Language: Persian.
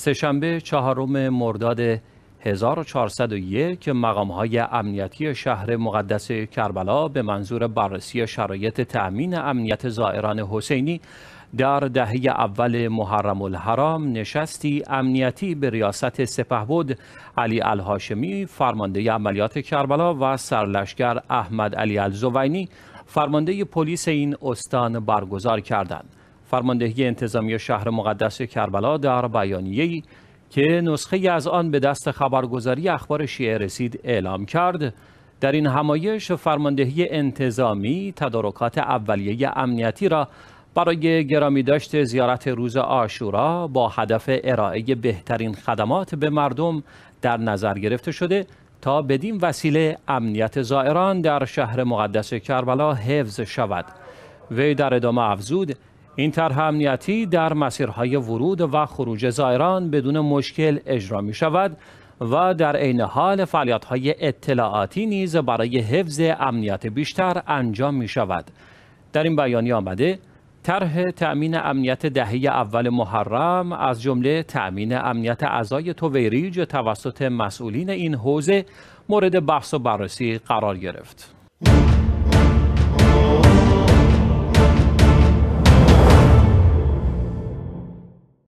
سهشنبه چهارم مرداد 1401 مقام های امنیتی شهر مقدس کربلا به منظور بررسی شرایط تأمین امنیت زائران حسینی در دهه اول محرم الحرام نشستی امنیتی به ریاست سپهبد علی الهاشمی فرمانده عملیات کربلا و سرلشکر احمد علی الزوینی فرمانده پلیس این استان برگزار کردند. فرماندهی انتظامی شهر مقدس کربلا در بیانیه‌ای که نسخه از آن به دست خبرگزاری اخبار شیعه رسید اعلام کرد در این همایش فرماندهی انتظامی تدارکات اولیه امنیتی را برای گرامی داشت زیارت روز آشورا با هدف ارائه بهترین خدمات به مردم در نظر گرفته شده تا بدین وسیله امنیت زائران در شهر مقدس کربلا حفظ شود وی در ادامه افزود این طرح امنیتی در مسیرهای ورود و خروج زائران بدون مشکل اجرا می شود و در عین حال فعالیت‌های اطلاعاتی نیز برای حفظ امنیت بیشتر انجام می شود. در این بیانیه آمده طرح تأمین امنیت دهه اول محرم از جمله تأمین امنیت اعضای توویریج توسط مسئولین این حوزه مورد بحث و بررسی قرار گرفت.